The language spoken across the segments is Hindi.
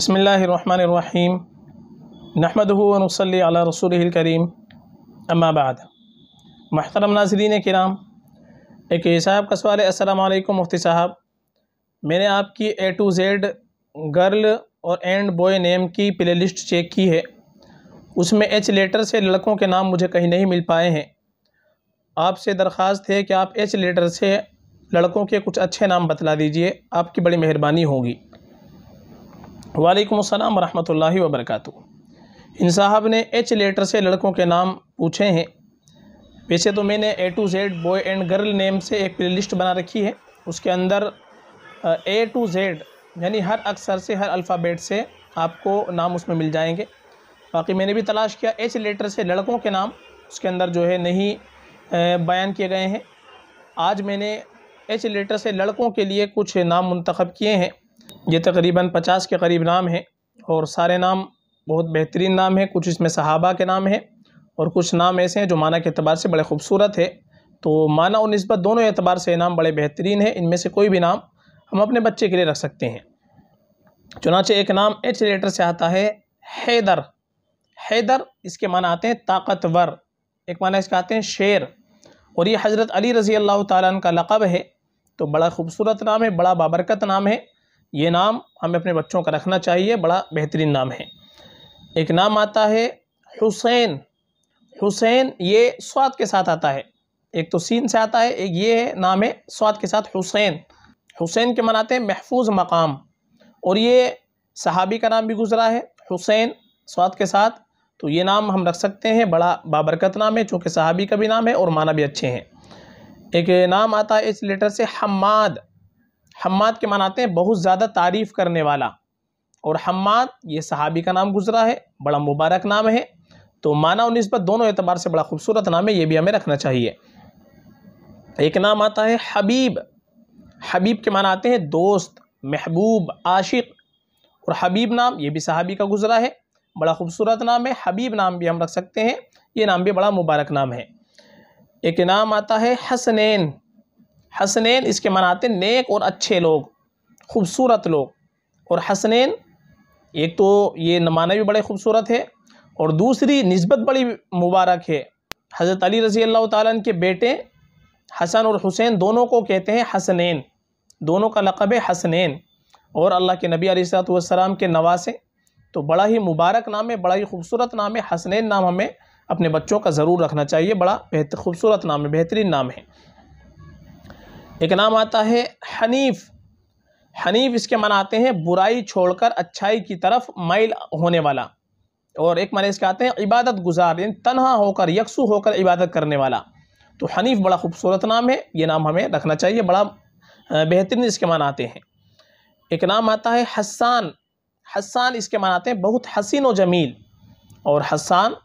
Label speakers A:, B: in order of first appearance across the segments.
A: बसमीम नहमदनसली अला रसूल करीम अम्माबाद महतरम नाजरीन कराम एक साहब का सवाल है असलकम मुफ्ती साहब मैंने आपकी ए टू जेड गर्ल और एंड बॉय नेम की प्ले लिस्ट चेक की है उसमें एच लेटर से लड़कों के नाम मुझे कहीं नहीं मिल पाए हैं आपसे दरख्वास्त है कि आप एच लेटर से लड़कों के कुछ अच्छे नाम बतला दीजिए आपकी बड़ी मेहरबानी होगी वालेकुम अस्सलाम वरहमतुल्लाहि वबरकातु इन साहब ने एच लेटर से लड़कों के नाम पूछे हैं वैसे तो मैंने A to Z boy and girl name से एक प्ले लिस्ट बना रखी है उसके अंदर ए टू जेड यानी हर अक्सर से हर अल्फ़ाबेट से आपको नाम उसमें मिल जाएंगे बाकी मैंने भी तलाश किया एच लेटर से लड़कों के नाम उसके अंदर जो है नहीं बयान किए गए हैं आज मैंने एच लेटर से लड़कों के लिए कुछ नाम मंतखब किए हैं ये तकरीबन पचास के करीब नाम हैं और सारे नाम बहुत बेहतरीन नाम हैं कुछ इसमें सहाबा के नाम हैं और कुछ नाम ऐसे हैं जो माना के अतबार से बड़े खूबसूरत है तो माना और नस्बत दोनों एतबार से नाम बड़े बेहतरीन हैं इनमें से कोई भी नाम हम अपने बच्चे के लिए रख सकते हैं चुनाचे एक नाम एच लेटर से आता है हैदर हैदर इसके माना आते हैं ताकतवर एक माना इसका आते हैं शेर और ये हज़रत अली रज़ी अल्लाह ताला का लक़ब है तो बड़ा खूबसूरत नाम है बड़ा बाबरकत नाम है ये नाम हमें अपने बच्चों का रखना चाहिए बड़ा बेहतरीन नाम है एक नाम आता है हुसैन हुसैन ये स्वाद के साथ आता है एक तो सीन से आता है एक ये है नाम है स्वाद के साथ हुसैन हुसैन के मनाते हैं महफूज मकाम और ये सहाबी का नाम भी गुजरा है हुसैन स्वाद के साथ तो ये नाम हम रख सकते हैं बड़ा बाबरकत नाम है चूँकि सहाबी का भी नाम है और माना भी अच्छे हैं एक नाम आता है इस लेटर से हमाद हमाद के मान आते हैं बहुत ज़्यादा तारीफ़ करने वाला और हमाद ये सहाबी का नाम गुजरा है बड़ा मुबारक नाम है तो माना और नस्बत दोनों एतबार से बड़ा खूबसूरत नाम है ये भी हमें रखना चाहिए एक नाम आता है हबीब हबीब के माना आते हैं दोस्त महबूब आशिक और हबीब नाम ये भी सहाबी का गुजरा है बड़ा खूबसूरत नाम है हबीब नाम भी हम रख सकते हैं ये नाम भी बड़ा मुबारक नाम है एक नाम आता है हसनैन हसनैन इसके मनाते नेक और अच्छे लोग खूबसूरत लोग और हसनैन एक तो ये नमाना भी बड़े खूबसूरत है और दूसरी नस्बत बड़ी मुबारक है हज़रत अली रज़ी अल्लाह तालन के बेटे हसन और हुसैन दोनों को कहते हैं हसनैन दोनों का लक़ब हसनैन और अल्लाह के नबी सलाम के नवासे तो बड़ा ही मुबारक नाम है बड़ा ही खूबसूरत नाम है हसनैन नाम हमें अपने बच्चों का ज़रूर रखना चाहिए बड़ा बेहतर खूबसूरत नाम है बेहतरीन नाम है एक नाम आता है हनीफ हनीफ इसके मन आते हैं बुराई छोड़कर अच्छाई की तरफ माइल होने वाला और एक मन इसके आते हैं इबादत गुजार यानी तनहा होकर यकसू होकर इबादत करने वाला तो हनीफ बड़ा खूबसूरत नाम है ये नाम हमें रखना चाहिए बड़ा बेहतरीन इसके मन आते हैं एक नाम आता है हसान हसान इसके मन आते हैं बहुत हसीन व जमील और हसान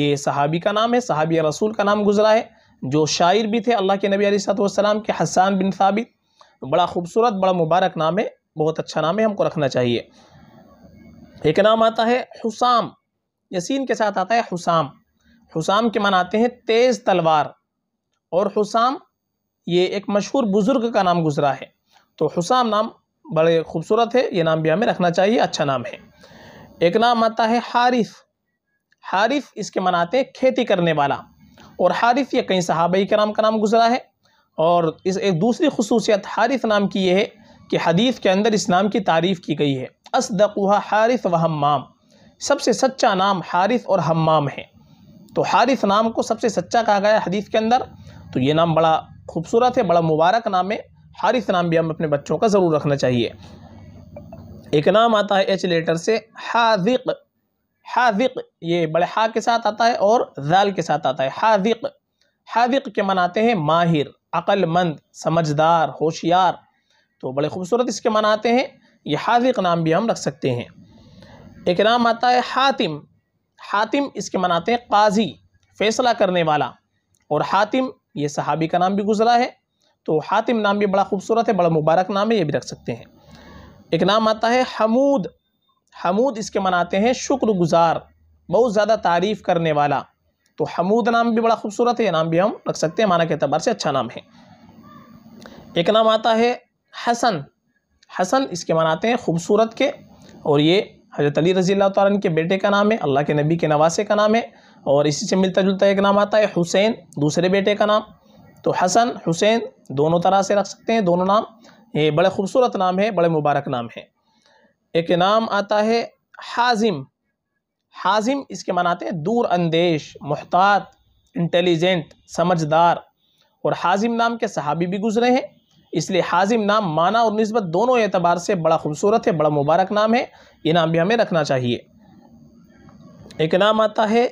A: ये सहाबी का नाम है सहाबी रसूल का नाम गुजरा है जो शायर भी थे अल्लाह के नबी सलाम के हसान बिन साबित बड़ा खूबसूरत बड़ा मुबारक नाम है बहुत अच्छा नाम है हमको रखना चाहिए एक नाम आता है हुसाम यसीन के साथ आता है हुसाम हुसाम के मान आते हैं तेज़ तलवार और हुसाम ये एक मशहूर बुज़ुर्ग का नाम गुजरा है तो हुसाम नाम बड़े खूबसूरत है ये नाम भी हमें रखना चाहिए अच्छा नाम है एक नाम आता है हारिफ हारिफ इसके मनाते हैं खेती करने वाला और हारिफ या कई सहाबा कराम का नाम गुजरा है और इस एक दूसरी खसूसियत हारिफ नाम की यह है कि हदीफ़ के अंदर इस नाम की तारीफ़ की गई है असदकुहा हारिफ व हमाम सबसे सच्चा नाम हारिफ और हमाम है तो हारिफ नाम को सबसे सच्चा कहा गया हदीफ़ के अंदर तो ये नाम बड़ा खूबसूरत है बड़ा मुबारक नाम है हारिफ नाम भी हम अपने बच्चों का ज़रूर रखना चाहिए एक नाम आता है एच लेटर से हादिक हाविक ये बड़े हा के साथ आता है और जाल के साथ आता है हाविक हाविक के मनाते हैं माहिर अक्लमंद समझदार होशियार तो बड़े खूबसूरत इसके मनाते हैं ये हाविक नाम भी हम रख सकते हैं एक नाम आता है हातिम हातिम इसके मनाते हैं काजी फैसला करने वाला और हातिम ये सहाबी का नाम भी गुजरा है तो हातिम नाम भी बड़ा खूबसूरत है बड़ा मुबारक नाम है ये भी रख सकते हैं एक नाम आता है हमूद हमूद इसके मनाते हैं शुक्रगुजार बहुत ज़्यादा तारीफ़ करने वाला तो हमूद नाम भी बड़ा खूबसूरत है ये नाम भी हम रख सकते हैं माना के अतबार से अच्छा नाम है एक नाम आता है हसन हसन इसके मनाते हैं खूबसूरत के और ये हजरत अली रज़ी तारन के बेटे का नाम है अल्लाह के नबी के नवासे का नाम है और इसी से मिलता जुलता एक नाम आता है हुसैन दूसरे बेटे का नाम तो हसन हुसैन दोनों तरह से रख सकते हैं दोनों नाम ये बड़े खूबसूरत नाम है बड़े मुबारक नाम है एक नाम आता है हाजिम हाजिम इसके मनाते आते हैं दूर अंदेश मुहतात इंटेलिजेंट समझदार और हाजिम नाम के सहाबी भी गुजरे हैं इसलिए हाजिम नाम माना और नस्बत दोनों एतबार से बड़ा खूबसूरत है बड़ा मुबारक नाम है ये नाम भी हमें रखना चाहिए एक नाम आता है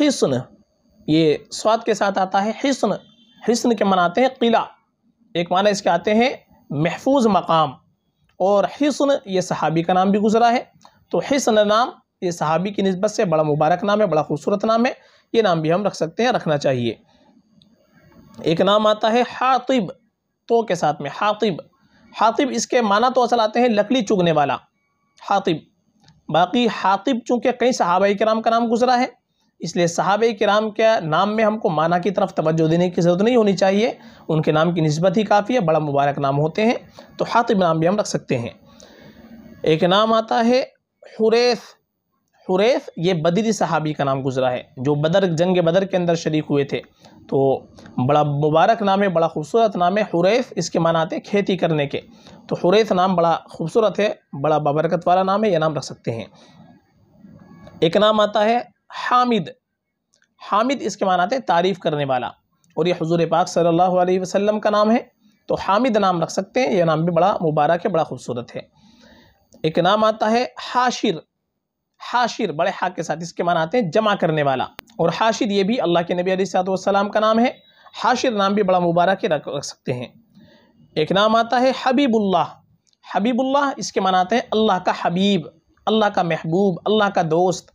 A: हसन ये स्वाद के साथ आता है हसन हसन के मनाते हैं किला एक माना इसके आते हैं महफूज मकाम और हसन ये सहाबी का नाम भी गुजरा है तो हसन नाम ये सहाबी की नस्बत से बड़ा मुबारक नाम है बड़ा खूबसूरत नाम है ये नाम भी हम रख सकते हैं रखना चाहिए एक नाम आता है हातिब तो के साथ में हातिब हातिब इसके माना तो असल आते हैं लकड़ी चुगने वाला हातिब बाकी हातिब चूँकि कई सहाबाई के नाम का नाम गुजरा है इसलिए साहब कराम के नाम में हमको माना की तरफ तवज्जो देने की ज़रूरत नहीं होनी चाहिए उनके नाम की नस्बत ही काफ़ी है बड़ा मुबारक नाम होते हैं तो हातिब नाम भी हम रख सकते हैं एक नाम आता है हुरेस हुरेस ये बदरी सहाबी का नाम गुजरा है जो बदर जंग बदर के अंदर शरीक हुए थे तो बड़ा मुबारक नाम है बड़ा खूबसूरत नाम है हुरेस इसके माना आते हैं खेती करने के तो हुरेस नाम बड़ा खूबसूरत है बड़ा बाबरकत वाला नाम है यह नाम रख सकते हैं एक नाम आता है हामिद हामिद इसके माना आते हैं तारीफ़ करने वाला और ये हजूर पाक सल्लल्लाहु अलैहि वसल्लम का नाम है तो हामिद नाम रख सकते हैं यह नाम भी बड़ा मुबारक है बड़ा खूबसूरत है एक नाम आता है हाशिर हाशिर बड़े हा के साथ इसके माना आते हैं जमा करने वाला और हाशिर ये भी अल्लाह के नबी सलाम का नाम है हाशिर नाम भी बड़ा मुबारक है रख सकते हैं एक नाम आता है हबीबुल्लाह हबीबुल्लाह इसके माना आते हैं अल्लाह का हबीब अल्लाह का महबूब अल्लाह का दोस्त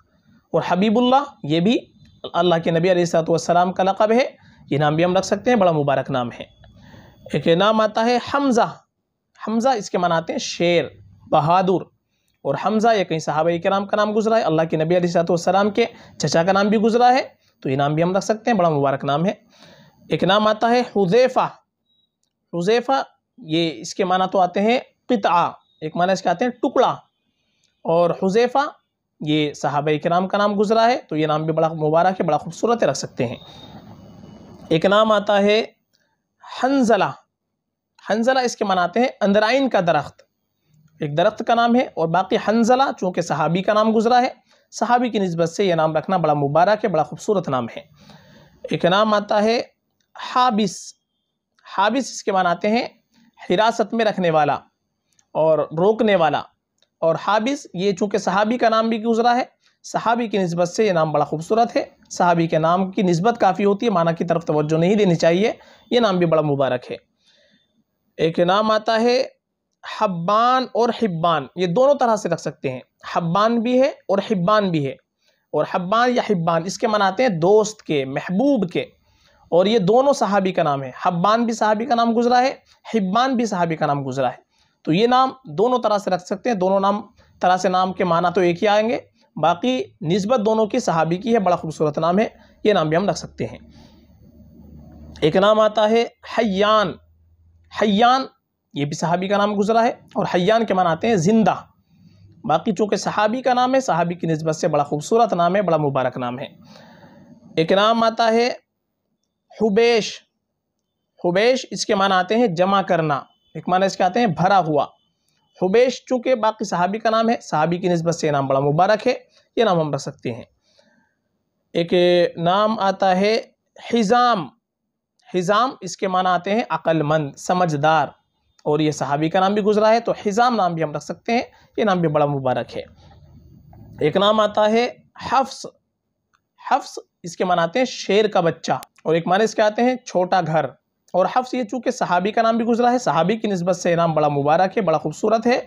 A: और हबीबुल्ला ये भी अल्लाह के नबी सलाम का लक़ब है ये नाम भी हम रख सकते हैं बड़ा मुबारक नाम है एक नाम आता है हमज़ा हमज़ा इसके मान आते हैं शेर बहादुर और हमज़ा ये कहीं साहब कराम का नाम गुजरा है अल्लाह के नबी सलाम के चचा का नाम भी गुजरा है तो ये नाम भी हम रख सकते हैं बड़ा मुबारक नाम है एक नाम आता है हुजैफ़ा हुजैफ़ा ये इसके माना तो आते हैं किता एक माना इसके आते हैं टुकड़ा और हुजैफ़ा ये सहाबा के नाम का नाम गुजरा है तो ये नाम भी बड़ा मुबारक है बड़ा खूबसूरत रख सकते हैं एक नाम आता है हंजला हंजला इसके मनाते हैं अंदराइन का दरख्त एक दरख्त का नाम है और बाकी हंजला चूँकि सहाबी का नाम गुजरा है सहाबी की नस्बत से यह नाम रखना बड़ा मुबारक है बड़ा खूबसूरत नाम है एक नाम आता है हाबिस हाबिस इसके मनाते हैं हिरासत में रखने वाला और रोकने वाला और हाबिस ये चूँकि सहाबी का नाम भी गुजरा है सहाबी की नस्बत से ये नाम बड़ा खूबसूरत है सहाबी के नाम की नस्बत काफ़ी होती है माना की तरफ तोज्जो नहीं देनी चाहिए ये नाम भी बड़ा मुबारक है एक नाम आता है हब्बान और हिब्बान ये दोनों तरह से रख सकते हैं हब्बान भी है और हिब्बान भी है और हब्बान या हिब्बान इसके मनाते हैं दोस्त के महबूब के और ये दोनों सहाबी का नाम है हब्बान भी सहाबी का नाम गुजरा है हिब्बान भी सहाबी का नाम गुजरा है तो ये नाम दोनों तरह से रख सकते हैं दोनों नाम तरह से नाम के माना तो एक ही आएंगे बाकी नस्बत दोनों की सहाबी की है बड़ा खूबसूरत नाम है ये नाम भी हम रख सकते हैं एक नाम आता है हयान हयान ये भी सहाबी का नाम गुजरा है और हयान के माना आते हैं ज़िंदा बाकी चूँकि सहाबी का नाम है सहाबी की नस्बत से बड़ा खूबसूरत नाम है बड़ा मुबारक नाम है एक नाम आता है हुबेश हुबेश इसके माना आते हैं जमा करना एक माना इसके आते हैं भरा हुआ हुबेश चूँकि बाकी सहाबी का नाम है सहाबी की नस्बत से नाम बड़ा मुबारक है ये नाम हम रख सकते हैं एक नाम आता है हिज़ाम हिज़ाम इसके माना आते हैं अक्लमंद समझदार और ये सहाबी का नाम भी गुजरा है तो हिज़ाम नाम भी हम रख सकते हैं ये नाम भी बड़ा मुबारक है एक नाम आता है हफ्स हफ्स इसके आते हैं शेर का बच्चा और एक माने इसके आते हैं छोटा घर और हफ्स ये चूँकि सहाबी का नाम भी गुजरा है सहाबी की नस्बत से नाम बड़ा मुबारक है बड़ा खूबसूरत है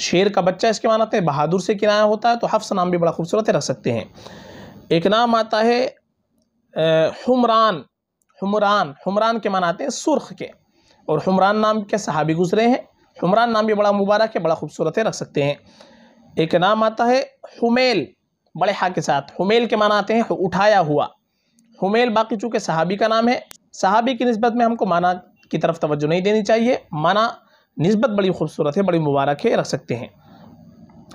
A: शेर का बच्चा इसके मानते हैं बहादुर से किराया होता है तो हफ्स नाम भी बड़ा खूबसूरत है रख सकते हैं एक नाम आता है हमरान हमरान हमरान के मानाते हैं सुर्ख के और हमरान नाम के सहाबी गुजरे हैं हमरान नाम भी बड़ा मुबारक है बड़ा खूबसूरत है रख सकते हैं एक नाम आता है हुमेल बड़े हा के साथ हुमेल के आते हैं उठाया हुआ हुमेल बाकी चूँकि सहाबी का नाम है सहाबी की नस्बत में हमको माना की तरफ तोज्जो नहीं देनी चाहिए माना नस्बत बड़ी खूबसूरत है बड़ी मुबारक है रख सकते हैं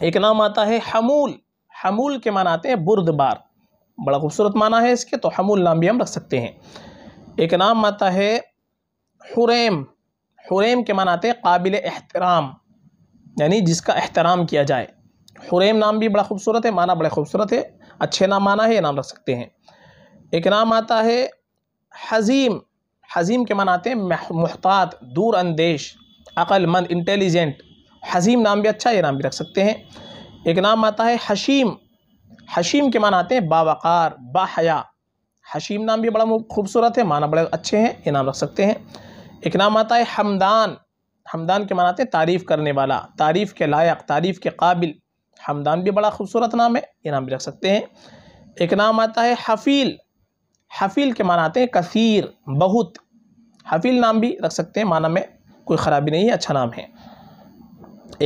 A: एक नाम आता है हमूल हमूल के माना आते हैं बुरदबार बड़ा खूबसूरत माना है इसके तो हमूल नाम भी हम रख सकते हैं एक नाम आता है हुरेम हुरेम के माना आते हैं काबिल एहतराम यानी जिसका एहतराम किया जाए हुरेम नाम भी बड़ा खूबसूरत है माना बड़े खूबसूरत है अच्छे नाम माना है ये नाम रख सकते हैं एक नाम आता है हजीम हजीम के आते हैं मुहतात दूर अंदेश अक्लमंद इंटेलिजेंट हजीम नाम भी अच्छा ये नाम भी रख सकते हैं एक नाम आता है हशीम हशीम के मान आते हैं बावकार बाहया हशीम नाम भी बड़ा खूबसूरत है माना बड़े अच्छे हैं ये नाम रख सकते हैं एक नाम आता है हमदान हमदान के आते हैं तारीफ़ करने वाला तारीफ़ के लायक तारीफ़ के काबिल हमदान भी बड़ा खूबसूरत नाम है ये नाम भी रख सकते हैं एक नाम आता है हफ़ील हफील के माना आते हैं कसीर बहुत हफील नाम भी रख सकते हैं माना में कोई ख़राबी नहीं है अच्छा नाम है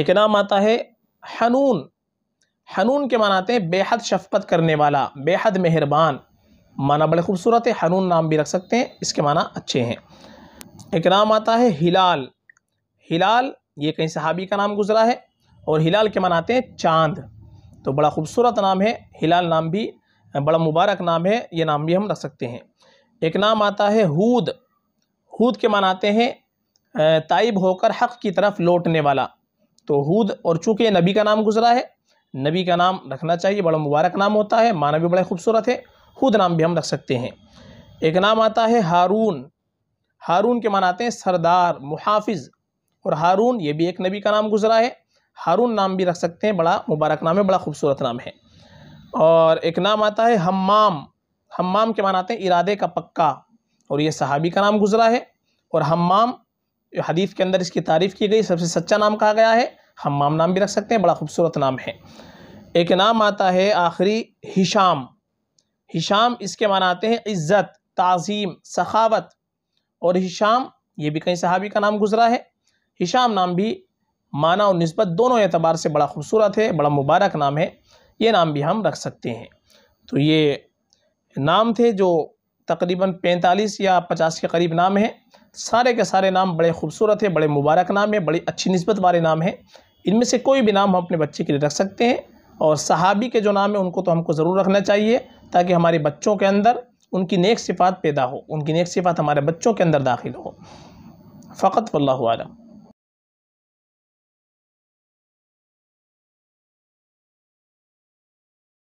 A: एक नाम आता है हनून हनून के माना आते हैं बेहद शफकत करने वाला बेहद मेहरबान माना बड़े खूबसूरत है हनून नाम भी रख सकते हैं इसके माना अच्छे हैं एक नाम आता है हिलाल हिलाल ये कहीं सहाबी का नाम गुजरा है और हिलाल के मनाते हैं चांद तो बड़ा खूबसूरत नाम है हिलाल नाम भी बड़ा मुबारक नाम है ये नाम भी हम रख सकते हैं एक नाम आता है हूद हूद के मनाते हैं ताइब होकर हक़ की तरफ लौटने वाला तो हूद और चूँकि नबी का नाम गुजरा है नबी का नाम रखना चाहिए बड़ा मुबारक नाम होता है माना भी बड़ा खूबसूरत है हूद नाम भी हम रख सकते हैं एक नाम आता है हारून हारून के मनाते हैं सरदार मुहाफिज और हारून ये भी एक नबी का नाम गुजरा है हारून नाम भी रख सकते हैं बड़ा मुबारक नाम है बड़ा खूबसूरत नाम है और एक नाम आता है हम्माम हम्माम के मानाते आते हैं इरादे का पक्का और ये सहाबी का नाम गुजरा है और हम्माम हदीफ़ के अंदर इसकी तारीफ़ की गई सबसे सच्चा नाम कहा गया है हम्माम नाम भी रख सकते हैं बड़ा खूबसूरत नाम है एक नाम आता है आखिरी हिशाम हिशाम इसके माना आते हैं इज़्ज़त तज़ीम सखावत और हिशाम ये भी कहीं सहाबी का नाम गुजरा है हिशाम नाम भी माना और नस्बत दोनों एतबार से बड़ा खूबसूरत है बड़ा मुबारक नाम है ये नाम भी हम रख सकते हैं तो ये नाम थे जो तकरीबन 45 या 50 के करीब नाम हैं सारे के सारे नाम बड़े खूबसूरत हैं बड़े मुबारक नाम हैं बड़ी अच्छी नस्बत वाले नाम हैं इनमें से कोई भी नाम हम अपने बच्चे के लिए रख सकते हैं और सहाबी के जो नाम हैं उनको तो हमको ज़रूर रखना चाहिए ताकि हमारे बच्चों के अंदर उनकी नेक सिफात पैदा हो उनकी नेक सिफात हमारे बच्चों के अंदर दाखिल हो फ़कत वल्ला आलम